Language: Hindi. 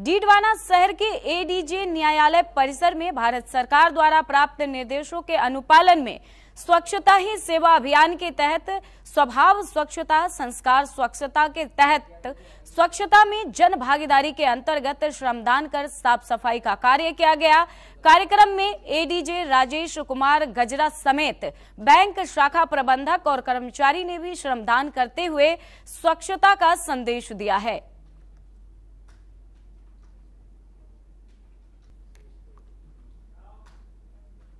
डीडवाना शहर के एडीजे न्यायालय परिसर में भारत सरकार द्वारा प्राप्त निर्देशों के अनुपालन में स्वच्छता ही सेवा अभियान के तहत स्वभाव स्वच्छता संस्कार स्वच्छता के तहत स्वच्छता में जन भागीदारी के अंतर्गत श्रमदान कर साफ सफाई का कार्य किया गया कार्यक्रम में एडीजे राजेश कुमार गजरा समेत बैंक शाखा प्रबंधक और कर्मचारी ने भी श्रमदान करते हुए स्वच्छता का संदेश दिया है